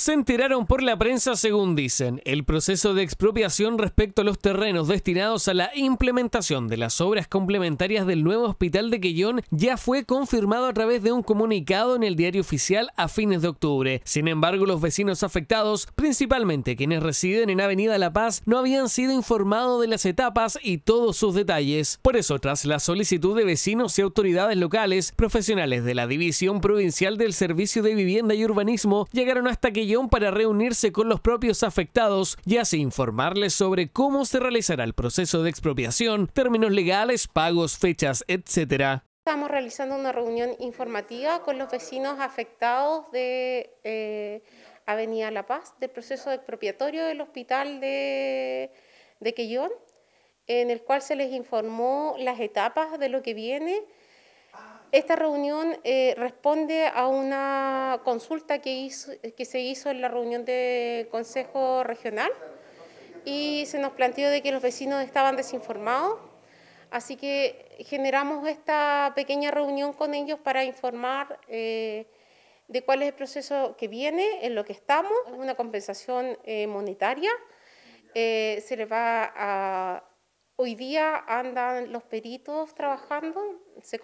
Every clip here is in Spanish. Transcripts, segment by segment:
Se enteraron por la prensa, según dicen, el proceso de expropiación respecto a los terrenos destinados a la implementación de las obras complementarias del nuevo hospital de Quellón ya fue confirmado a través de un comunicado en el diario oficial a fines de octubre. Sin embargo, los vecinos afectados, principalmente quienes residen en Avenida La Paz, no habían sido informados de las etapas y todos sus detalles. Por eso, tras la solicitud de vecinos y autoridades locales, profesionales de la División Provincial del Servicio de Vivienda y Urbanismo llegaron hasta que para reunirse con los propios afectados y así informarles sobre cómo se realizará el proceso de expropiación, términos legales, pagos, fechas, etc. Estamos realizando una reunión informativa con los vecinos afectados de eh, Avenida La Paz del proceso expropiatorio del hospital de, de Quellón, en el cual se les informó las etapas de lo que viene, esta reunión eh, responde a una consulta que, hizo, que se hizo en la reunión de Consejo Regional y se nos planteó de que los vecinos estaban desinformados, así que generamos esta pequeña reunión con ellos para informar eh, de cuál es el proceso que viene, en lo que estamos, una compensación eh, monetaria, se le va a... Hoy día andan los peritos trabajando, se,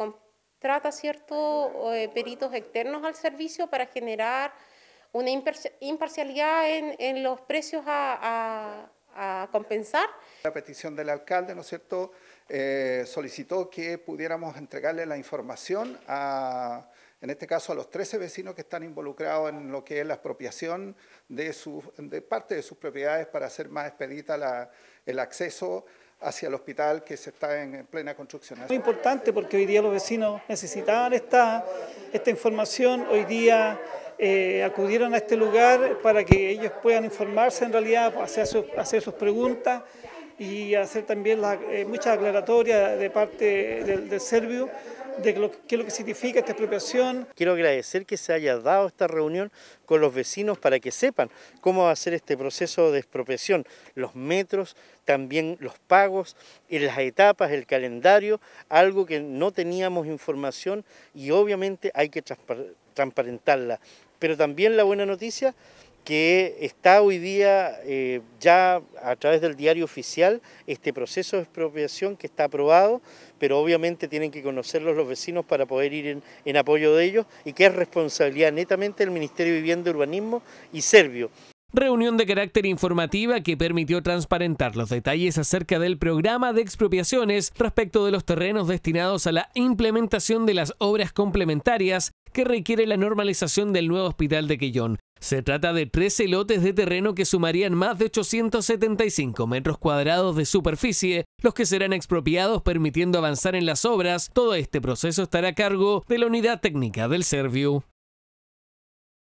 trata ciertos eh, peritos externos al servicio para generar una imparcialidad en, los precios a, a, compensar. La petición del alcalde, ¿no es cierto?, eh, solicitó que pudiéramos entregarle la información a, en este caso a los 13 vecinos que están involucrados en lo que es la expropiación de, su, de parte de sus propiedades para hacer más expedita la, el acceso hacia el hospital que se está en, plena construcción. Es Muy importante porque hoy día los vecinos necesitaban esta, esta información, hoy día eh, acudieron a este lugar para que ellos puedan informarse en realidad, hacer, hacer sus preguntas y hacer también eh, muchas aclaratorias de parte del, del serbio de lo, qué es lo que significa esta expropiación. Quiero agradecer que se haya dado esta reunión con los vecinos para que sepan cómo va a ser este proceso de expropiación, los metros, también los pagos, eh, las etapas, el calendario, algo que no teníamos información y obviamente hay que transparentarla. Pero también la buena noticia que está hoy día eh, ya a través del diario oficial este proceso de expropiación que está aprobado, pero obviamente tienen que conocerlos los vecinos para poder ir en, apoyo de ellos y que es responsabilidad netamente del Ministerio de Vivienda Urbanismo y Servio reunión de carácter informativa que permitió transparentar los detalles acerca del programa de expropiaciones respecto de los terrenos destinados a la implementación de las obras complementarias que requiere la normalización del nuevo hospital de Quillón. Se trata de 13 lotes de terreno que sumarían más de 875 metros cuadrados de superficie, los que serán expropiados permitiendo avanzar en las obras. Todo este proceso estará a cargo de la unidad técnica del Serviu.